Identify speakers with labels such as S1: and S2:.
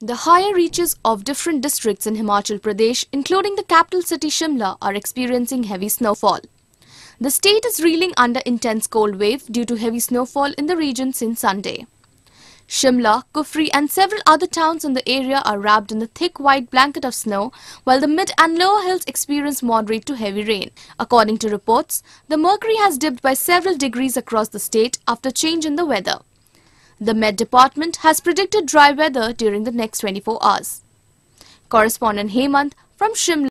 S1: The higher reaches of different districts in Himachal Pradesh, including the capital city Shimla, are experiencing heavy snowfall. The state is reeling under intense cold wave due to heavy snowfall in the region since Sunday. Shimla, Kufri and several other towns in the area are wrapped in a thick white blanket of snow, while the mid and lower hills experience moderate to heavy rain. According to reports, the mercury has dipped by several degrees across the state after change in the weather. The Met Department has predicted dry weather during the next 24 hours. Correspondent Hemant from Shimla.